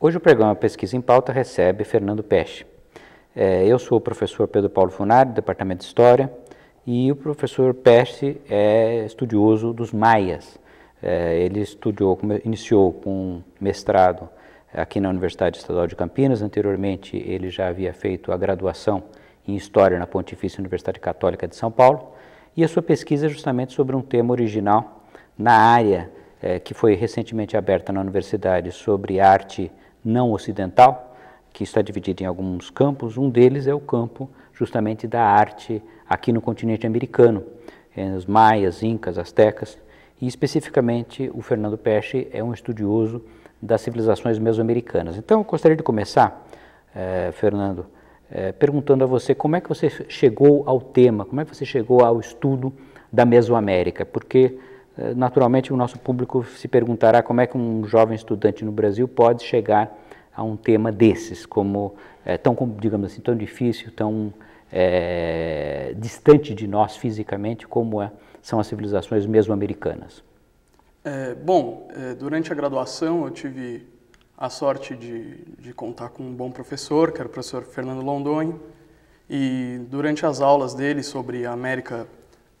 Hoje o programa Pesquisa em Pauta recebe Fernando Peche. É, eu sou o professor Pedro Paulo Funari, do Departamento de História, e o professor Peche é estudioso dos maias. É, ele estudou, iniciou com mestrado aqui na Universidade Estadual de Campinas, anteriormente ele já havia feito a graduação em História na Pontifícia Universidade Católica de São Paulo, e a sua pesquisa é justamente sobre um tema original na área é, que foi recentemente aberta na universidade sobre arte não ocidental, que está dividido em alguns campos. Um deles é o campo justamente da arte aqui no continente americano, é, os maias, incas, astecas, e especificamente o Fernando Pesce é um estudioso das civilizações mesoamericanas. Então, eu gostaria de começar, eh, Fernando, eh, perguntando a você como é que você chegou ao tema, como é que você chegou ao estudo da Mesoamérica, porque naturalmente o nosso público se perguntará como é que um jovem estudante no Brasil pode chegar a um tema desses, como é, tão, digamos assim, tão difícil, tão é, distante de nós fisicamente como é, são as civilizações mesmo americanas. É, bom, é, durante a graduação eu tive a sorte de, de contar com um bom professor, que era o professor Fernando Londoni, e durante as aulas dele sobre a América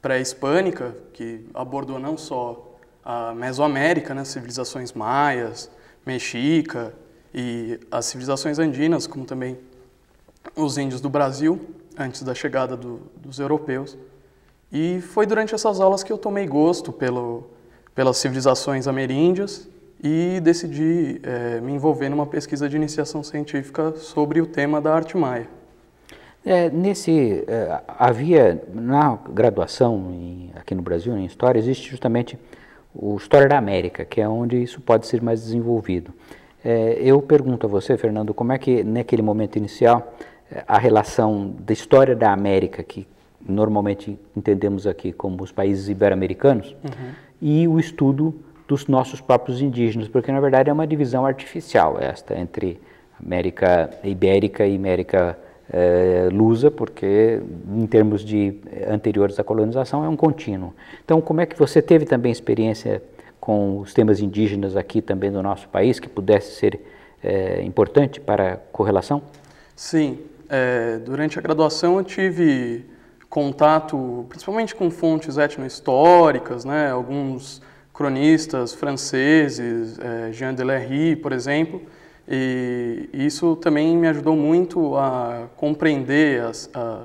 pré-hispânica, que abordou não só a Mesoamérica, né, civilizações maias, mexica, e as civilizações andinas, como também os índios do Brasil, antes da chegada do, dos europeus. E foi durante essas aulas que eu tomei gosto pelo, pelas civilizações ameríndias e decidi é, me envolver numa pesquisa de iniciação científica sobre o tema da arte maia. É, nesse é, havia na graduação em, aqui no Brasil em história existe justamente o história da América, que é onde isso pode ser mais desenvolvido. É, eu pergunto a você, Fernando, como é que naquele momento inicial é, a relação da história da América, que normalmente entendemos aqui como os países ibero-americanos, uhum. e o estudo dos nossos próprios indígenas, porque na verdade é uma divisão artificial esta entre América Ibérica e América é, Lusa, porque em termos de é, anteriores à colonização é um contínuo. Então, como é que você teve também experiência? com os temas indígenas aqui também do nosso país, que pudesse ser é, importante para a correlação? Sim. É, durante a graduação eu tive contato principalmente com fontes etnohistóricas, né, alguns cronistas franceses, é, Jean Delery, por exemplo, e isso também me ajudou muito a compreender as, a,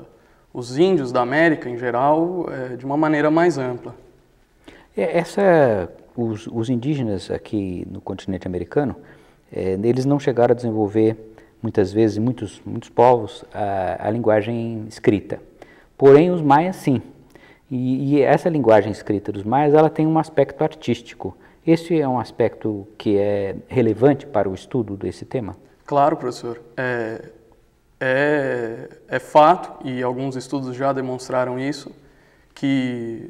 os índios da América em geral é, de uma maneira mais ampla. É, essa os, os indígenas aqui no continente americano, é, eles não chegaram a desenvolver, muitas vezes, muitos, muitos povos, a, a linguagem escrita. Porém, os maias sim. E, e, essa linguagem escrita dos maias, ela tem um aspecto artístico. Esse é um aspecto que é relevante para o estudo desse tema? Claro, professor. É, é, é fato, e alguns estudos já demonstraram isso, que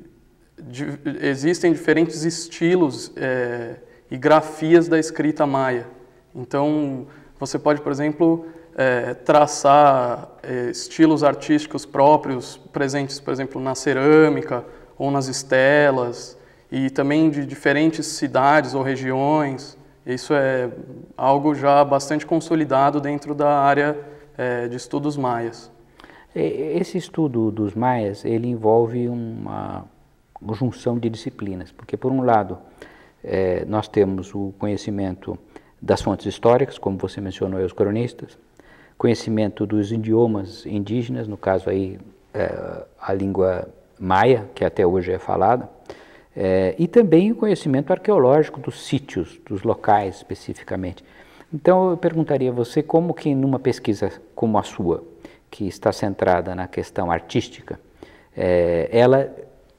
existem diferentes estilos é, e grafias da escrita maia. Então, você pode, por exemplo, é, traçar é, estilos artísticos próprios presentes, por exemplo, na cerâmica ou nas estelas, e também de diferentes cidades ou regiões. Isso é algo já bastante consolidado dentro da área é, de estudos maias. Esse estudo dos maias, ele envolve uma, junção de disciplinas, porque por um lado é, nós temos o conhecimento das fontes históricas, como você mencionou, os cronistas, conhecimento dos idiomas indígenas, no caso aí é, a língua maia, que até hoje é falada, é, e também o conhecimento arqueológico dos sítios, dos locais especificamente. Então eu perguntaria a você como que numa pesquisa como a sua, que está centrada na questão artística, ela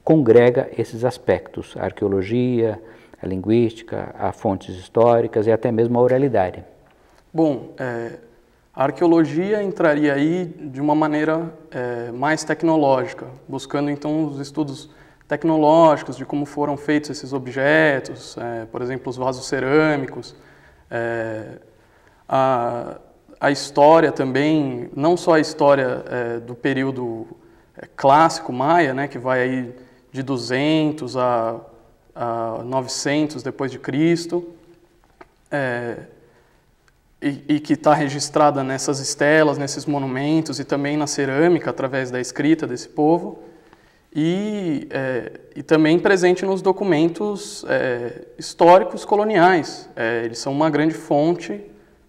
congrega esses aspectos, a arqueologia, a linguística, a fontes históricas e até mesmo a oralidade. Bom, é, a arqueologia entraria aí de uma maneira é, mais tecnológica, buscando então os estudos tecnológicos de como foram feitos esses objetos, é, por exemplo, os vasos cerâmicos, é, a, a história também, não só a história é, do período é, clássico maia, né, que vai aí de 200 a, a 900 depois de Cristo, é, e, e, que está registrada nessas estelas, nesses monumentos e também na cerâmica através da escrita desse povo, e, é, e também presente nos documentos é, históricos coloniais. É, eles são uma grande fonte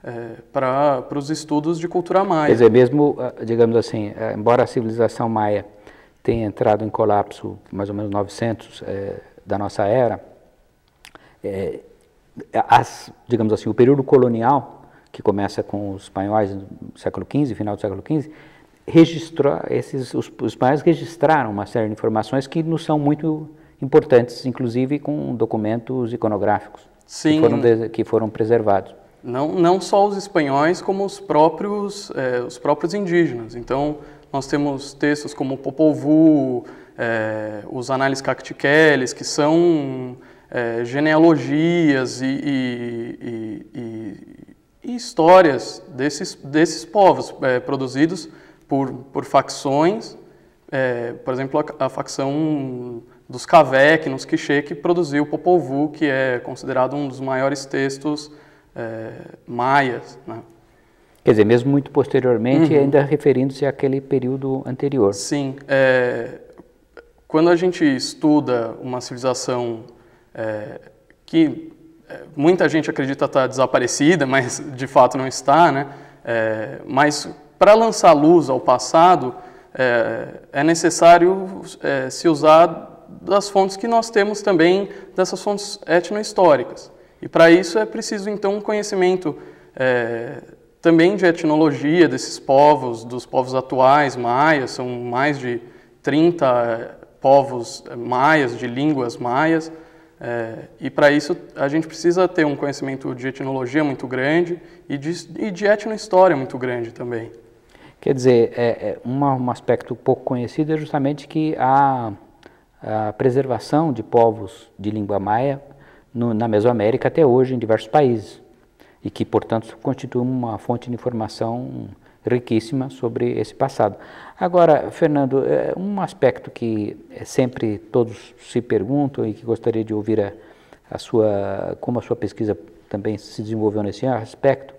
é, para os estudos de cultura maia. Quer dizer, mesmo, ah, digamos assim, é, embora a civilização maia tem entrado em colapso mais ou menos 900 é, eh, da nossa era, é, as, digamos assim, o período colonial, que começa com os espanhóis no século XV, final do século XV, registrou, esses, os, os espanhóis registraram uma série de informações que nos são muito importantes, inclusive com documentos iconográficos que foram, que foram preservados. Não, não só os espanhóis, como os próprios, eh, os próprios indígenas. Então, nós temos textos como Popol é, os Análises Cactiqueles, que são é, genealogias e, e, e, e, histórias desses, desses povos é, produzidos por, por facções, é, por exemplo, a, a, facção dos Kavek, nos Quiché, que produziu Popol que é considerado um dos maiores textos é, maias, né? Quer dizer, mesmo muito posteriormente, uhum. ainda referindo-se àquele período anterior. Sim. É, quando a gente estuda uma civilização é, que é, muita gente acredita estar desaparecida, mas de fato não está, né? É, mas para lançar luz ao passado, é, é necessário é, se usar das fontes que nós temos também, dessas fontes etnohistóricas. E para isso é preciso, então, um conhecimento é, também de etnologia desses povos, dos povos atuais, maias, são mais de 30 eh, povos eh, maias, de línguas maias, é, e para isso a gente precisa ter um conhecimento de etnologia muito grande e de, e de etnohistória muito grande também. Quer dizer, é, é, uma, um aspecto pouco conhecido é justamente que a, a preservação de povos de língua maia no, na Mesoamérica até hoje em diversos países e que, portanto, constitui uma fonte de informação riquíssima sobre esse passado. Agora, Fernando, é, um aspecto que sempre todos se perguntam e que gostaria de ouvir a, a sua, como a sua pesquisa também se desenvolveu nesse aspecto,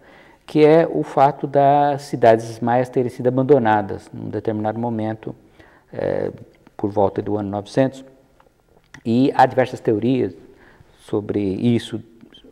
que é o fato das cidades maias terem sido abandonadas num determinado momento, é, por volta do ano 900, e há diversas teorias sobre isso,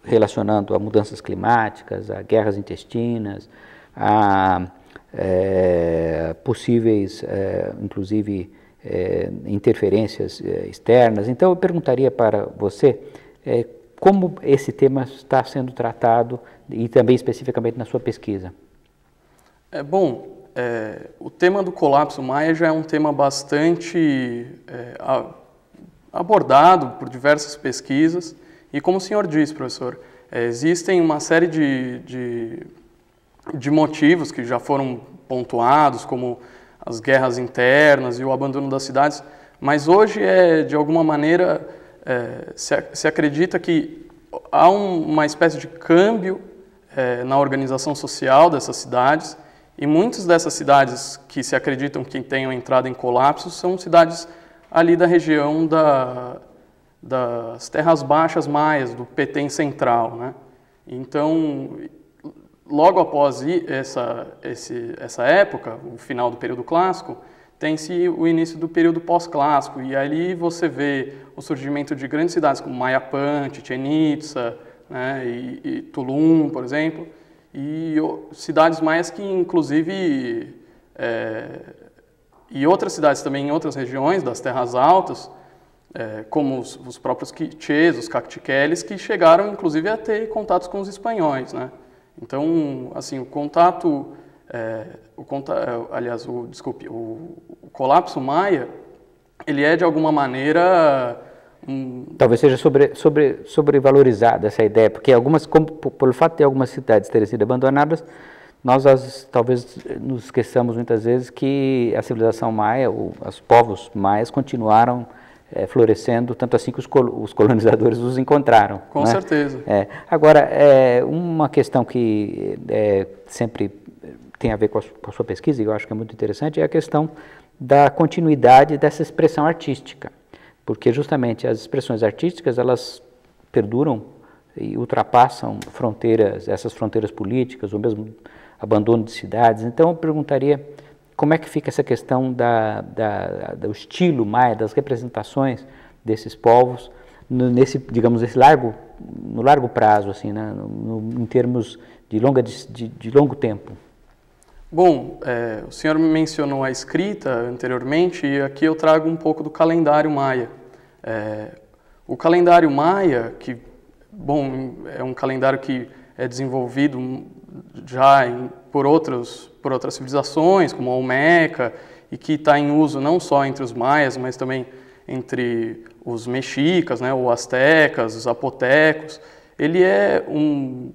relacionando a mudanças climáticas, a guerras intestinas, a é, possíveis, é, inclusive, é, interferências é, externas. Então, eu perguntaria para você é, como esse tema está sendo tratado e também especificamente na sua pesquisa. É bom. É, o tema do colapso maia já é um tema bastante abordado por diversas pesquisas. E como o senhor diz, professor, é, existem uma série de, de, de motivos que já foram pontuados, como as guerras internas e o abandono das cidades, mas hoje é, de alguma maneira, é, se, se, acredita que há um, uma espécie de câmbio é, na organização social dessas cidades e muitas dessas cidades que se acreditam que tenham entrado em colapso são cidades ali da região da, das terras baixas mais, do Petén central. Né? Então, logo após essa, esse, essa época, o final do período clássico, tem-se o início do período pós-clássico, e ali você vê o surgimento de grandes cidades como Mayapan, Chichen né, e, e, Tulum, por exemplo, e o, cidades mais que inclusive é, e outras cidades também em outras regiões das terras altas é, como os, os próprios quichês, os cactiqueles, que chegaram inclusive a ter contatos com os espanhóis, né? Então, assim, o contato, é, o conta, é, aliás, o, desculpe, o, o, colapso maia, ele é de alguma maneira... Um... Talvez seja sobre, sobre, sobrevalorizada essa ideia, porque algumas, como, pelo fato de algumas cidades terem sido abandonadas, nós as, talvez nos esqueçamos muitas vezes que a civilização maia, ou os povos maias continuaram é, florescendo, tanto assim que os, col os colonizadores os encontraram. Com né? certeza. É. Agora, é, uma questão que é, sempre tem a ver com a, com a, sua pesquisa, e eu acho que é muito interessante, é a questão da continuidade dessa expressão artística. Porque justamente as expressões artísticas, elas perduram e ultrapassam fronteiras, essas fronteiras políticas, ou mesmo abandono de cidades. Então, eu perguntaria como é que fica essa questão da, da, do estilo maia, das representações desses povos nesse, digamos, esse largo, no largo prazo, assim, né, no, no, em termos de, longa, de, de longo tempo? Bom, é, o senhor mencionou a escrita anteriormente e aqui eu trago um pouco do calendário maia. É, o calendário maia, que bom, é um calendário que é desenvolvido já em, por outros por outras civilizações, como a Olmeca, e que está em uso não só entre os maias, mas também entre os mexicas, né, os astecas, os apotecos. Ele é um,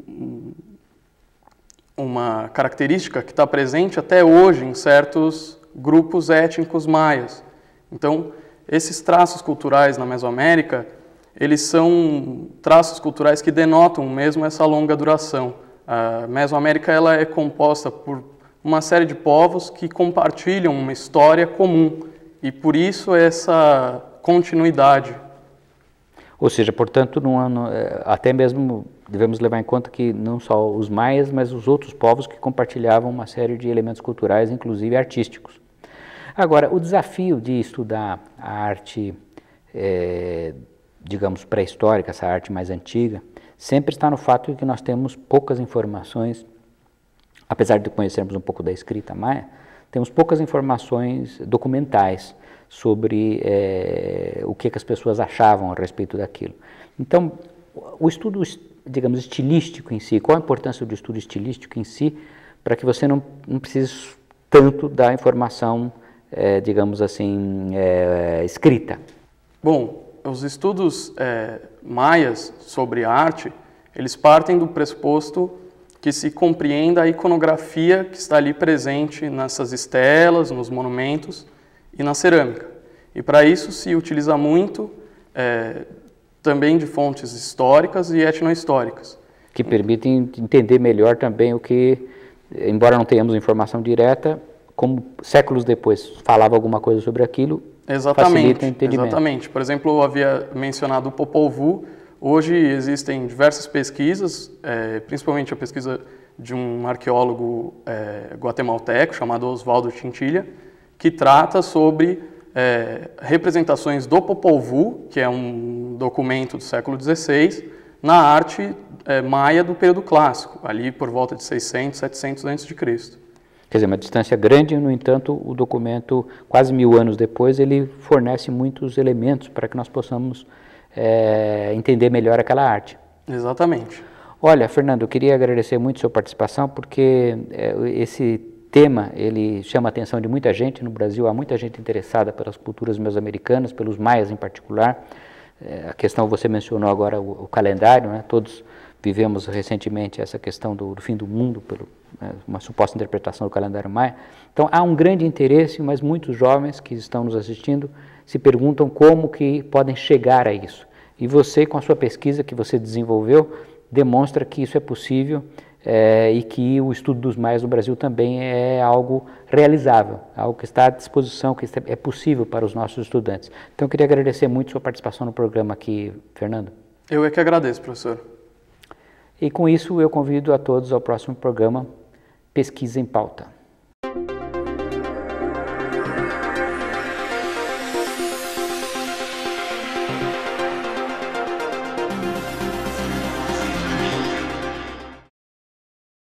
uma característica que está presente até hoje em certos grupos étnicos maias. Então, esses traços culturais na Mesoamérica, eles são traços culturais que denotam mesmo essa longa duração. A Mesoamérica ela é composta por uma série de povos que compartilham uma história comum e por isso essa continuidade. Ou seja, portanto, ano, é, até mesmo devemos levar em conta que não só os maias, mas os outros povos que compartilhavam uma série de elementos culturais, inclusive artísticos. Agora, o desafio de estudar a arte, é, digamos, pré-histórica, essa arte mais antiga, sempre está no fato de que nós temos poucas informações apesar de conhecermos um pouco da escrita maia, temos poucas informações documentais sobre é, o que, que, as pessoas achavam a respeito daquilo. Então, o estudo, digamos, estilístico em si, qual a importância do estudo estilístico em si, para que você não, não precise tanto da informação, é, digamos assim, é, escrita? Bom, os estudos maias sobre arte, eles partem do pressuposto que se compreenda a iconografia que está ali presente nessas estelas, nos monumentos e na cerâmica. E para isso se utiliza muito é, também de fontes históricas e etnohistóricas. Que permitem entender melhor também o que, embora não tenhamos informação direta, como séculos depois falava alguma coisa sobre aquilo, exatamente, facilita o entendimento. Exatamente. Por exemplo, eu havia mencionado o Popol Vuh, Hoje existem diversas pesquisas, é, principalmente a pesquisa de um arqueólogo é, guatemalteco chamado Oswaldo Chinchilla, que trata sobre é, representações do Popol Vuh, que é um documento do século XVI, na arte é, maia do período clássico, ali por volta de 600, 700 a.C. Quer dizer, uma distância grande, no entanto, o documento, quase mil anos depois, ele fornece muitos elementos para que nós possamos é, entender melhor aquela arte. Exatamente. Olha, Fernando, eu queria agradecer muito a sua participação, porque é, esse tema ele chama a atenção de muita gente no Brasil. Há muita gente interessada pelas culturas mesoamericanas, pelos maias em particular. É, a questão você mencionou agora o, o calendário, né? Todos vivemos recentemente essa questão do, do fim do mundo pelo, né, uma suposta interpretação do calendário maia. Então há um grande interesse, mas muitos jovens que estão nos assistindo se perguntam como que podem chegar a isso. E você, com a sua pesquisa que você desenvolveu, demonstra que isso é possível é, e que o estudo dos maias no Brasil também é algo realizável, algo que está à disposição, que é possível para os nossos estudantes. Então eu queria agradecer muito sua participação no programa aqui, Fernando. Eu é que agradeço, professor. E com isso eu convido a todos ao próximo programa Pesquisa em Pauta.